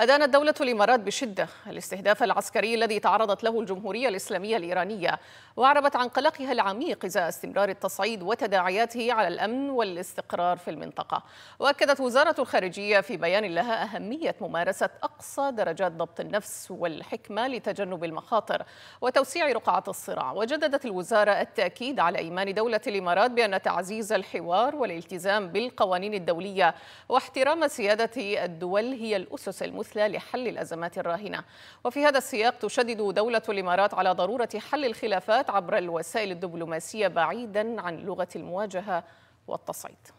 أدانت دولة الإمارات بشدة الاستهداف العسكري الذي تعرضت له الجمهورية الإسلامية الإيرانية وأعربت عن قلقها العميق إزاء استمرار التصعيد وتداعياته على الأمن والاستقرار في المنطقة وأكدت وزارة الخارجية في بيان لها أهمية ممارسة أقصى درجات ضبط النفس والحكمة لتجنب المخاطر وتوسيع رقعة الصراع وجددت الوزارة التأكيد على إيمان دولة الإمارات بأن تعزيز الحوار والالتزام بالقوانين الدولية واحترام سيادة الدول هي الأسس المثبتة المثلى لحل الأزمات الراهنة وفي هذا السياق تشدد دولة الإمارات على ضرورة حل الخلافات عبر الوسائل الدبلوماسية بعيدا عن لغة المواجهة والتصعيد